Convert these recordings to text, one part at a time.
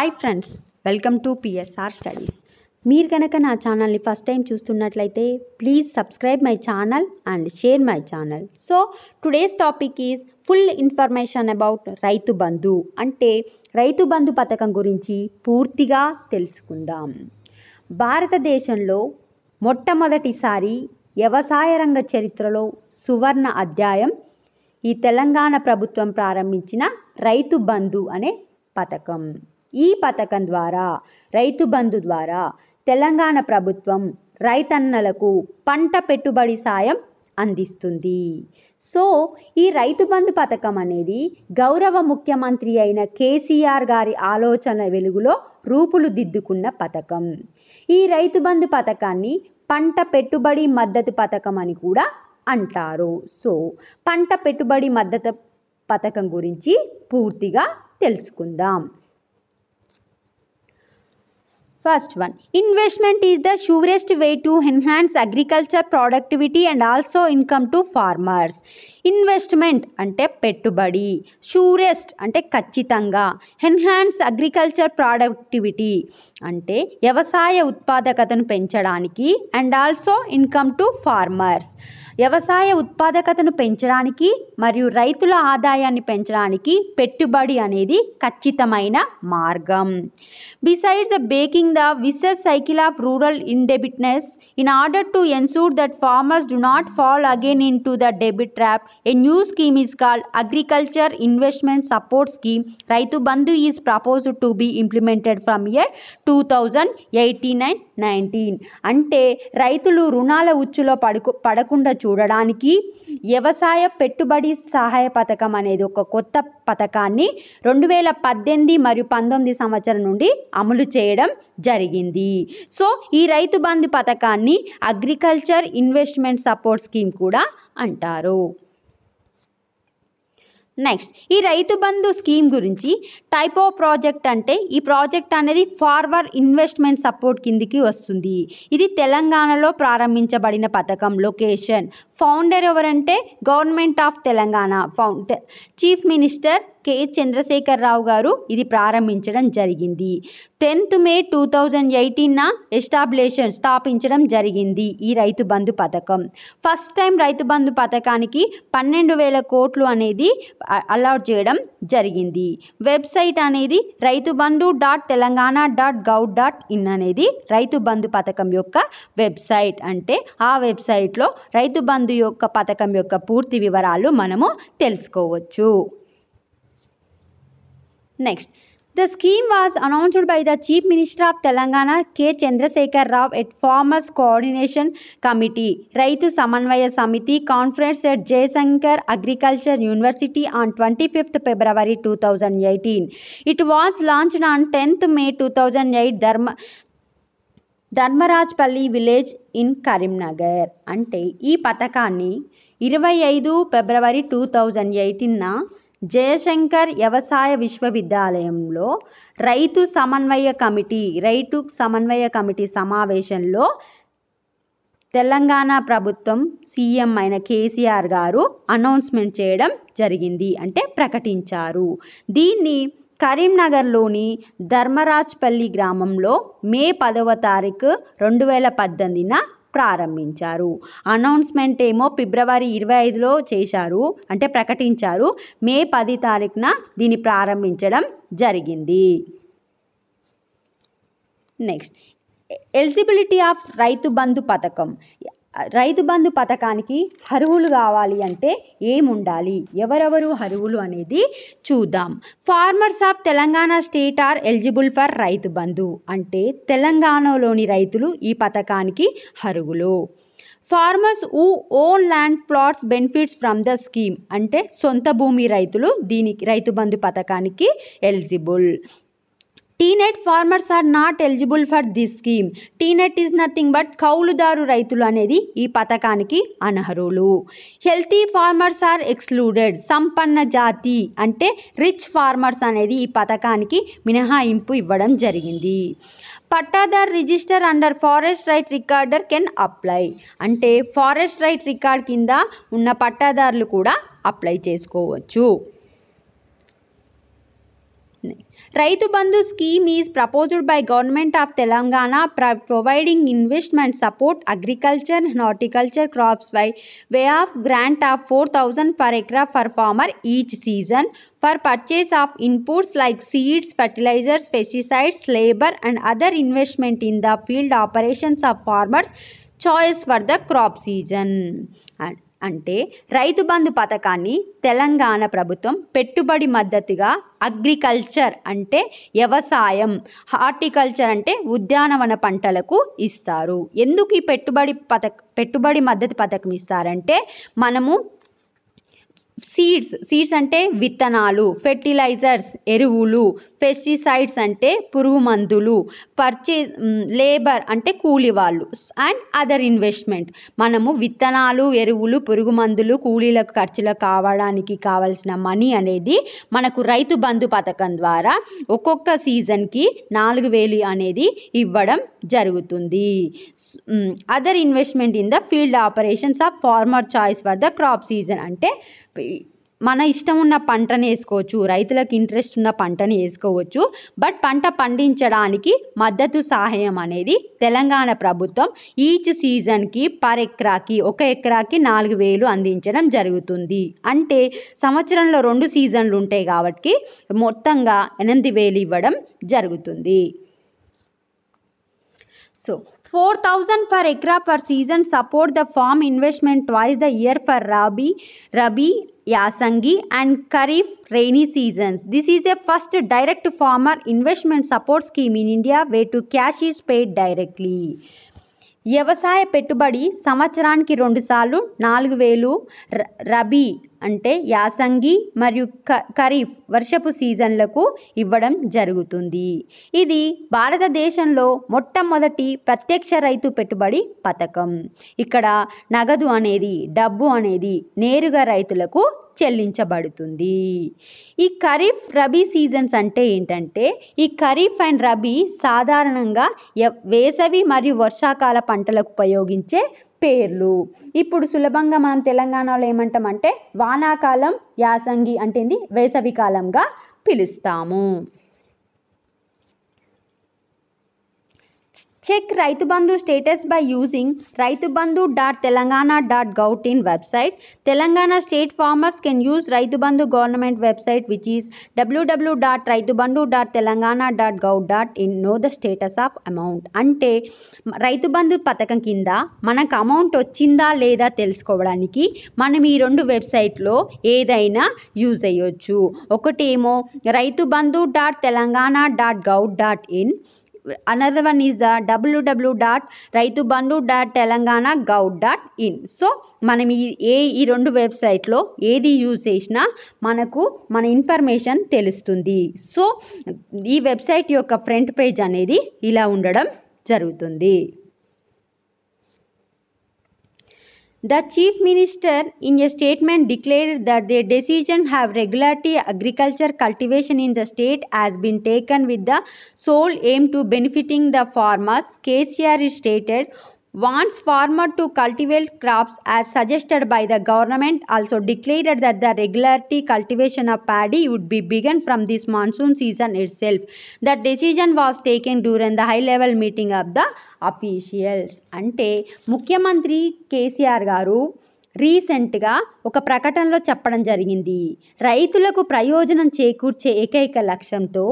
Hi friends welcome to P S R studies మీరు కనుక నా ఛానల్ని ఫస్ట్ టైం చూస్తున్నట్లయితే please subscribe my channel and share my channel so today's topic is full information about Rythu Bandhu అంటే రైతు బంధు పథకం గురించి పూర్తిగా తెలుసుకుందాం భారతదేశంలో మొట్టమొదటిసారి వ్యవసాయ రంగ చరిత్రలో సువర్ణ అధ్యాయం ఈ తెలంగాణ ప్రభుత్వం ప్రారంభించిన రైతు బంధు అనే పథకం ఈ పథకం ద్వారా రైతు బంధు ద్వారా తెలంగాణ ప్రభుత్వం రైతన్నలకు పంట పెట్టుబడి సాయం అందిస్తుంది సో ఈ రైతు బంధు పథకం అనేది గౌరవ ముఖ్యమంత్రి అయిన కేసీఆర్ గారి ఆలోచన వెలుగులో రూపులు దిద్దుకున్న పథకం ఈ రైతు బంధు పథకాన్ని పంట పెట్టుబడి మద్దతు పథకం అని కూడా అంటారు సో పంట పెట్టుబడి మద్దతు పథకం గురించి పూర్తిగా తెలుసుకుందాం First one, investment is the surest way to enhance agriculture productivity and also income to farmers. Investment అంటే పెట్టుబడి షూరెస్ట్ అంటే ఖచ్చితంగా ఎన్హాన్స్ అగ్రికల్చర్ ప్రొడక్టివిటీ అంటే వ్యవసాయ ఉత్పాదకతను పెంచడానికి and also income to farmers వ్యవసాయ ఉత్పాదకతను పెంచడానికి మరియు రైతుల ఆదాయాన్ని పెంచడానికి పెట్టుబడి అనేది ఖచ్చితమైన మార్గం besides the breaking the vicious cycle of rural indebtedness in order to ensure that farmers do not fall again into the debit trap A new agriculture investment support scheme Raitu Bandhu Scheme. Raitu to be implemented from year two thousand eighty nine 19 అంటే రైతులు రుణాల ఉచ్చులో పడుకు పడకుండా చూడడానికి వ్యవసాయ పెట్టుబడి సహాయ పథకం అనేది ఒక కొత్త పథకాన్ని రెండు వేల పద్దెనిమిది మరియు పంతొమ్మిది సంవత్సరం నుండి అమలు చేయడం జరిగింది సో ఈ రైతు బంధు పథకాన్ని అగ్రికల్చర్ ఇన్వెస్ట్మెంట్ సపోర్ట్ స్కీమ్ కూడా అంటారు నెక్స్ట్ ఈ రైతు బంధు స్కీమ్ గురించి టైప్ ఆఫ్ ప్రాజెక్ట్ అంటే ఈ ప్రాజెక్ట్ అనేది ఫార్వర్డ్ ఇన్వెస్ట్మెంట్ సపోర్ట్ కిందికి వస్తుంది ఇది తెలంగాణలో ప్రారంభించబడిన పథకం లొకేషన్ ఫౌండర్ ఎవరంటే government of Telangana founder chief minister K Chandrashekar Rao గారు ఇది ప్రారంభించడం జరిగింది టెన్త్ మే టూ థౌజండ్ ఎయిటీన్న ఎస్టాబ్లిషన్ స్థాపించడం జరిగింది ఈ రైతు బంధు పథకం ఫస్ట్ టైం రైతు బంధు పథకానికి పన్నెండు వేల కోట్లు అనేది అలాట్ చేయడం జరిగింది వెబ్సైట్ అనేది Raitu Bandhu dot Telangana dot gov dot in అనేది రైతు బంధు పథకం యొక్క వెబ్సైట్ అంటే ఆ వెబ్సైట్లో రైతు బంధు యొక్క పథకం యొక్క పూర్తి వివరాలు మనము తెలుసుకోవచ్చు next the scheme was announced by the chief minister of Telangana K Chandrashekar Rao at farmers coordination committee Raitu Samanvaya Samiti conference at Jayashankar agriculture university on twenty fifth February two thousand eighteen it was launched on tenth May two thousand eight Dharma Dharmarajpalli village in Karimnagar అంటే ఈ పథకాన్ని ఇరవై ఐదు February two thousand ఎయిటీన్న జయశంకర్ వ్యవసాయ విశ్వవిద్యాలయంలో రైతు సమన్వయ కమిటీ రైతు సమన్వయ కమిటీ సమావేశంలో తెలంగాణ ప్రభుత్వం సీఎం అయిన కేసీఆర్ గారు అనౌన్స్మెంట్ చేయడం జరిగింది అంటే ప్రకటించారు దీన్ని కరీంనగర్లోని ధర్మరాజ్పల్లి గ్రామంలో మే పదవ తారీఖు రెండు వేల పద్దెనిమిదిన ప్రారంభించారు అనౌన్స్మెంట్ ఏమో ఫిబ్రవరి ఇరవై ఐదులో చేశారు అంటే ప్రకటించారు మే పది తారీఖున దీన్ని ప్రారంభించడం జరిగింది నెక్స్ట్ ఎలిజిబిలిటీ ఆఫ్ రైతు బంధు పథకం రైతు బంధు పథకానికి అర్హులు కావాలి అంటే ఏముండాలి ఎవరెవరు అర్హులు అనేది చూద్దాం farmers of Telangana state are eligible for Raitu Bandhu అంటే తెలంగాణలోని రైతులు ఈ పథకానికి అర్హులు farmers uh own land plots benefits from the scheme అంటే సొంత భూమి రైతులు దీనికి రైతు బంధు పథకానికి eligible tenant farmers are not eligible for this scheme tenant is nothing but కౌలుదారు రైతులు అనేది ఈ పథకానికి అనర్హులు హెల్తీ ఫార్మర్స్ ఆర్ ఎక్స్క్లూడెడ్ సంపన్న జాతి అంటే రిచ్ ఫార్మర్స్ అనేది ఈ పథకానికి మినహాయింపు ఇవ్వడం జరిగింది pattadar register under forest right recorder can apply అంటే ఫారెస్ట్ రైట్ రికార్డ్ కింద ఉన్న పట్టాదారులు కూడా అప్లై చేసుకోవచ్చు Raitu Bandhu scheme is proposed by Government of Telangana providing investment support agriculture and horticulture crops by way of grant of 4000 per acre for farmer each season for purchase of inputs like seeds, fertilizers, pesticides, labor and other investment in the field operations of farmers choice for the crop season. And అంటే రైతు బంధు పథకాన్ని తెలంగాణ ప్రభుత్వం పెట్టుబడి మద్దతుగా agriculture అంటే వ్యవసాయం horticulture అంటే ఉద్యానవన పంటలకు ఇస్తారు ఎందుకు ఈ పెట్టుబడి పథక పెట్టుబడి మద్దతు పథకం ఇస్తారంటే మనము సీడ్స్ సీడ్స్ అంటే విత్తనాలు ఫెర్టిలైజర్స్ ఎరువులు పెస్టిసైడ్స్ అంటే పురుగు మందులు పర్చే లేబర్ అంటే కూలి వాళ్ళు అండ్ అదర్ ఇన్వెస్ట్మెంట్ మనము విత్తనాలు ఎరువులు పురుగు మందులు కూలీలకు ఖర్చులకు కావడానికి కావాల్సిన మనీ అనేది మనకు రైతు బంధు పథకం ద్వారా ఒక్కొక్క సీజన్కి నాలుగు వేలు అనేది ఇవ్వడం జరుగుతుంది other investment in the field operations of farmer choice for the crop season అంటే మన ఇష్టం ఉన్న పంటని వేసుకోవచ్చు రైతులకు ఇంట్రెస్ట్ ఉన్న పంటని వేసుకోవచ్చు బట్ పంట పండించడానికి మద్దతు సహాయం అనేది తెలంగాణ ప్రభుత్వం ఈచ్ సీజన్కి పర్ ఎకరాకి ఒక ఎకరాకి నాలుగు వేలు అందించడం జరుగుతుంది అంటే సంవత్సరంలో రెండు సీజన్లు ఉంటాయి కాబట్టి మొత్తంగా ఎనిమిది వేలు ఇవ్వడం జరుగుతుంది so 4000 for acre per season support the farm investment twice the year for Rabi, Rabi, Yasangi and Kharif rainy seasons. This is the first direct farmer investment support scheme in India where to cash is paid directly. వ్యవసాయ పెట్టుబడి సంవత్సరానికి రెండుసార్లు నాలుగు వేలు రబీ అంటే యాసంగి మరియు క ఖరీఫ్ వర్షపు సీజన్లకు ఇవ్వడం జరుగుతుంది ఇది భారతదేశంలో మొట్టమొదటి ప్రత్యక్ష రైతు పెట్టుబడి పథకం ఇక్కడ నగదు అనేది డబ్బు అనేది నేరుగా రైతులకు చెల్లించబడుతుంది ఈ ఖరీఫ్ రబీ సీజన్స్ అంటే ఏంటంటే ఈ ఖరీఫ్ అండ్ రబీ సాధారణంగా వేసవి మరియు వర్షాకాల పంటలకు ఉపయోగించే పేర్లు ఇప్పుడు సులభంగా మనం తెలంగాణలో ఏమంటామంటే వానాకాలం యాసంగి అంటే వేసవి కాలంగా పిలుస్తాము చెక్ రైతు బంధు status by using Raitu Bandhu dot Telangana dot gov in website Telangana state farmers can use Raitu Bandhu government website which is W W dot Raitu Bandhu dot Telangana dot gov dot in know the status of amount అంటే రైతు బంధు పథకం కింద మనకు అమౌంట్ వచ్చిందా లేదా తెలుసుకోవడానికి మనం ఈ రెండు వెబ్సైట్లో ఏదైనా యూజ్ అయ్యొచ్చు ఒకటేమో Raitu Bandhu dot Telangana dot gov dot in another one is the W W dot Raitu Bandhu dot Telangana gov dot in so మనం ఈ ఏ ఈ రెండు వెబ్సైట్లో ఏది యూజ్ చేసినా మనకు మన ఇన్ఫర్మేషన్ తెలుస్తుంది సో ఈ వెబ్సైట్ యొక్క ఫ్రంట్ పేజ్ అనేది ఇలా ఉండడం జరుగుతుంది The chief minister in a statement declared that the decision have regularity agriculture cultivation in the state has been taken with the sole aim to benefiting the farmers. KCR stated, wants farmer to cultivate crops as suggested by the government also declared that the regularity cultivation of paddy would be begun from this monsoon season itself the decision was taken during the high level meeting of the officials అంటే ముఖ్యమంత్రి కేసీఆర్ గారు రీసెంట్గా ఒక ప్రకటనలో చెప్పడం జరిగింది రైతులకు ప్రయోజనం చేకూర్చే ఏకైక లక్ష్యంతో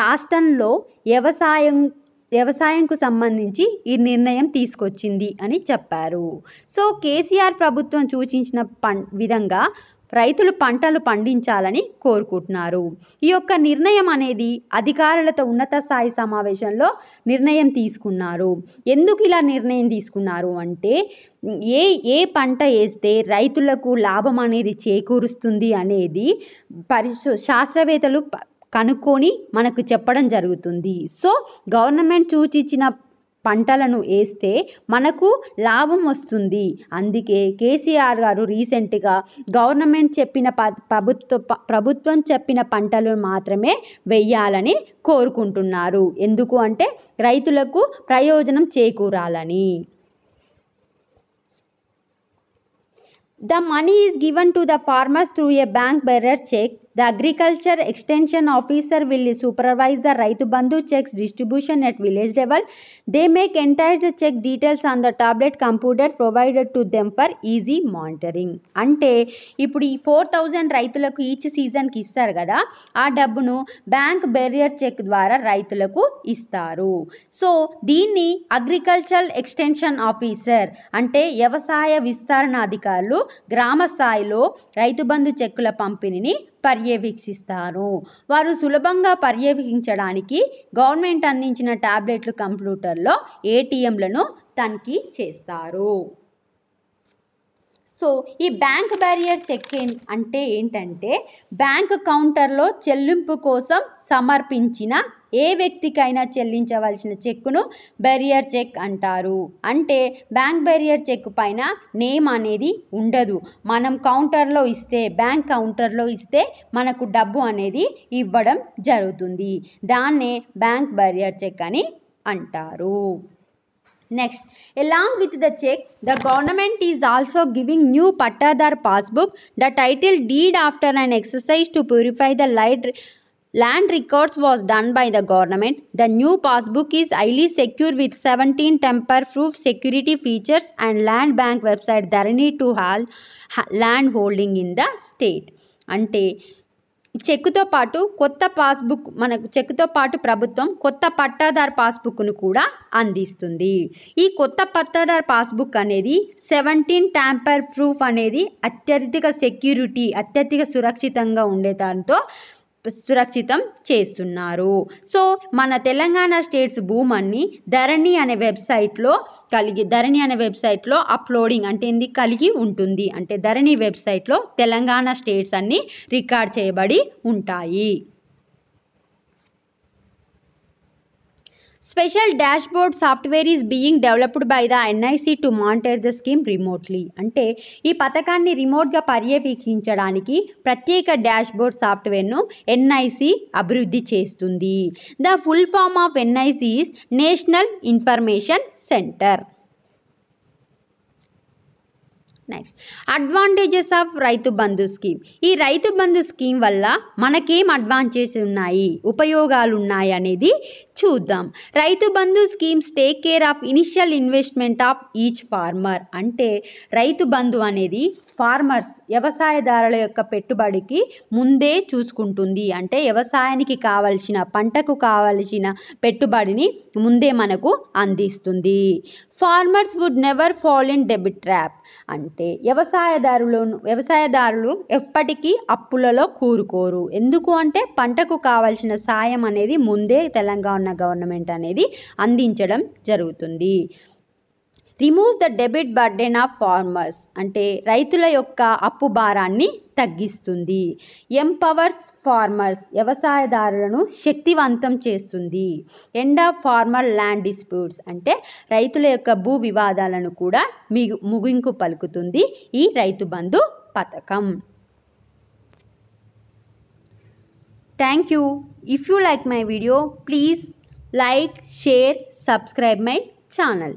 రాష్ట్రంలో వ్యవసాయం వ్యవసాయంకు సంబంధించి ఈ నిర్ణయం తీసుకొచ్చింది అని చెప్పారు సో కేసీఆర్ ప్రభుత్వం సూచించిన పం విధంగా రైతులు పంటలు పండించాలని కోరుకుంటున్నారు ఈ యొక్క నిర్ణయం అనేది అధికారులతో ఉన్నత స్థాయి సమావేశంలో నిర్ణయం తీసుకున్నారు ఎందుకు ఇలా నిర్ణయం తీసుకున్నారు అంటే ఏ ఏ పంట వేస్తే రైతులకు లాభం అనేది చేకూరుస్తుంది అనేది పరిశో శాస్త్రవేత్తలు కనుక్కొని మనకు చెప్పడం జరుగుతుంది సో గవర్నమెంట్ సూచించిన పంటలను వేస్తే మనకు లాభం వస్తుంది అందుకే కేసీఆర్ గారు రీసెంట్గా గవర్నమెంట్ చెప్పిన ప్రభుత్వ ప్రభుత్వం చెప్పిన పంటలు మాత్రమే వెయ్యాలని కోరుకుంటున్నారు ఎందుకు అంటే రైతులకు ప్రయోజనం చేకూరాలని the money is given to the farmers through a bank bearer cheque the agriculture extension officer will supervisor Raitu Bandhu cheques distribution at village level they make entire the cheque details on the tablet computer provided to them for easy monitoring అంటే ఇప్పుడు ఈ four thousand రైతులకు each సీజన్కి ఇస్తారు కదా ఆ డబ్బును bank bearer check ద్వారా రైతులకు ఇస్తారు సో దీన్ని అగ్రికల్చరల్ ఎక్స్టెన్షన్ ఆఫీసర్ అంటే వ్యవసాయ విస్తరణ అధికారులు గ్రామ స్థాయిలో రైతుబంధు చెక్కుల పంపిణీని పర్యవేక్షిస్తారు వారు సులభంగా పర్యవేక్షించడానికి గవర్నమెంట్ అందించిన ట్యాబ్లెట్లు కంప్యూటర్లో ఏటీఎంలను తనిఖీ చేస్తారు సో ఈ బ్యాంక్ బ్యారియర్ చెక్ అంటే ఏంటంటే బ్యాంక్ కౌంటర్లో చెల్లింపు కోసం సమర్పించిన ఏ వ్యక్తికైనా చెల్లించవలసిన చెక్కును బెరియర్ చెక్ అంటారు అంటే బ్యాంక్ బెరియర్ చెక్ పైన నేమ్ అనేది ఉండదు మనం కౌంటర్లో ఇస్తే బ్యాంక్ కౌంటర్లో ఇస్తే మనకు డబ్బు అనేది ఇవ్వడం జరుగుతుంది దాన్నే బ్యాంక్ బెరియర్ చెక్ అని అంటారు Next, along with the check, the government is also giving new Pattadar passbook, the title deed after an exercise to purify the light land records was done by the government. The new passbook is highly secure with 17 temper-proof security features and land bank website Dharani to all land holding in the state. అంటే చెక్కుతో పాటు కొత్త passbook మనకు చెక్కుతో పాటు ప్రభుత్వం కొత్త పట్టాదారు పాస్బుక్ను కూడా అందిస్తుంది ఈ కొత్త పట్టాదారు పాస్బుక్ అనేది సెవెంటీన్ ట్యాంపర్ ప్రూఫ్ అనేది అత్యధిక సెక్యూరిటీ అత్యధిక సురక్షితంగా ఉండే దాంతో సురక్షితం చేస్తున్నారు సో మన తెలంగాణ స్టేట్స్ భూమన్ని ధరణి అనే వెబ్సైట్లో కలిగి ధరణి అనే వెబ్సైట్లో అప్లోడింగ్ అంటే ఇది కలిగి ఉంటుంది అంటే ధరణి వెబ్సైట్లో తెలంగాణ స్టేట్స్ అన్నీ రికార్డ్ చేయబడి ఉంటాయి special dashboard software is being developed by the NIC to monitor the scheme remotely అంటే ఈ పథకాన్ని రిమోట్గా పర్యవేక్షించడానికి ప్రత్యేక డాష్బోర్డ్ సాఫ్ట్వేర్ను ఎన్ఐసి అభివృద్ధి చేస్తుంది the full form of NIC is national information centre next advantages of Raitu Bandhu scheme ఈ రైతు బంధు స్కీమ్ వల్ల మనకేం అడ్వాంటేజెస్ ఉన్నాయి ఉపయోగాలు ఉన్నాయి అనేది చూద్దాం Raitu Bandhu schemes take care of initial investment of each farmer అంటే రైతు బంధు అనేది ఫార్మర్స్ వ్యవసాయదారుల యొక్క పెట్టుబడికి ముందే చూసుకుంటుంది అంటే వ్యవసాయానికి కావలసిన పంటకు కావలసిన పెట్టుబడిని ముందే మనకు అందిస్తుంది farmers would never fall in debit trap అంటే వ్యవసాయదారులు వ్యవసాయదారులు ఎప్పటికీ అప్పులలో కూరుకోరు ఎందుకు అంటే పంటకు కావలసిన సాయం అనేది ముందే తెలంగాణ మన గవర్నమెంట్ అనేది అందించడం జరుగుతుంది removes the debit burden of farmers అంటే రైతుల యొక్క అప్పు భారాన్ని తగ్గిస్తుంది ఎంపవర్స్ ఫార్మర్స్ వ్యవసాయదారులను శక్తివంతం చేస్తుంది end of farmer land disputes అంటే రైతుల యొక్క భూ వివాదాలను కూడా మిగు ముగింపు పలుకుతుంది ఈ రైతు బంధు పథకం Thank you. If you like my video, please like, share, subscribe my channel.